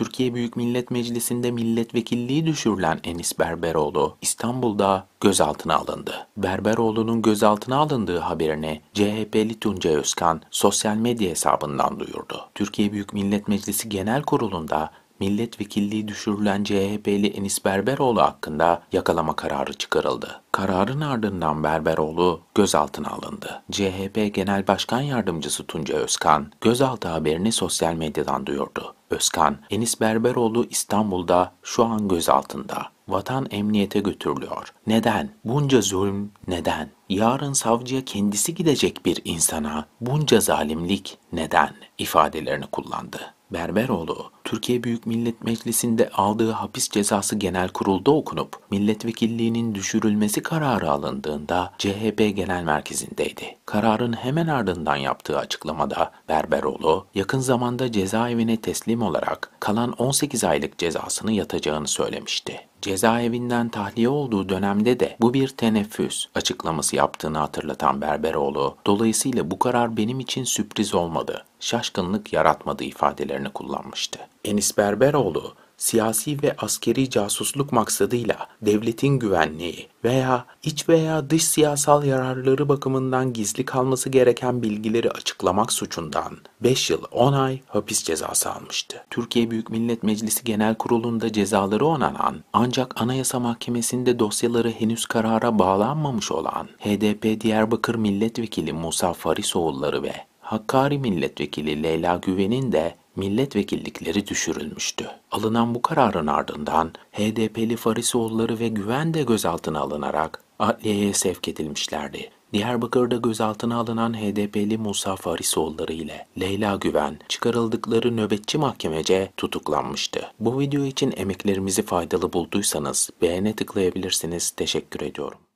Türkiye Büyük Millet Meclisi'nde milletvekilliği düşürülen Enis Berberoğlu İstanbul'da gözaltına alındı. Berberoğlu'nun gözaltına alındığı haberini CHP'li Tunca Özkan sosyal medya hesabından duyurdu. Türkiye Büyük Millet Meclisi Genel Kurulu'nda milletvekilliği düşürülen CHP'li Enis Berberoğlu hakkında yakalama kararı çıkarıldı. Kararın ardından Berberoğlu gözaltına alındı. CHP Genel Başkan Yardımcısı Tunca Özkan, gözaltı haberini sosyal medyadan duyurdu. Özkan, Enis Berberoğlu İstanbul'da şu an gözaltında. Vatan emniyete götürülüyor. Neden? Bunca zulüm neden? Yarın savcıya kendisi gidecek bir insana bunca zalimlik neden? ifadelerini kullandı. Berberoğlu, Türkiye Büyük Millet Meclisi'nde aldığı hapis cezası genel kurulda okunup milletvekilliğinin düşürülmesi kararı alındığında CHP Genel Merkezi'ndeydi. Kararın hemen ardından yaptığı açıklamada Berberoğlu, yakın zamanda cezaevine teslim olarak kalan 18 aylık cezasını yatacağını söylemişti. Cezaevinden tahliye olduğu dönemde de bu bir teneffüs açıklaması yaptığını hatırlatan Berberoğlu, dolayısıyla bu karar benim için sürpriz olmadı, şaşkınlık yaratmadı ifadelerini kullanmıştı. Enis Berberoğlu, siyasi ve askeri casusluk maksadıyla devletin güvenliği veya iç veya dış siyasal yararları bakımından gizli kalması gereken bilgileri açıklamak suçundan 5 yıl 10 ay hapis cezası almıştı. Türkiye Büyük Millet Meclisi Genel Kurulu'nda cezaları onanan ancak Anayasa Mahkemesi'nde dosyaları henüz karara bağlanmamış olan HDP Diyarbakır Milletvekili Musa Farisoğulları ve Hakkari Milletvekili Leyla Güven'in de milletvekillikleri düşürülmüştü. Alınan bu kararın ardından HDP'li Farisoğulları ve Güven de gözaltına alınarak adliyeye sevk edilmişlerdi. Diyarbakır'da gözaltına alınan HDP'li Musa Farisoğulları ile Leyla Güven çıkarıldıkları nöbetçi mahkemece tutuklanmıştı. Bu video için emeklerimizi faydalı bulduysanız beğene tıklayabilirsiniz. Teşekkür ediyorum.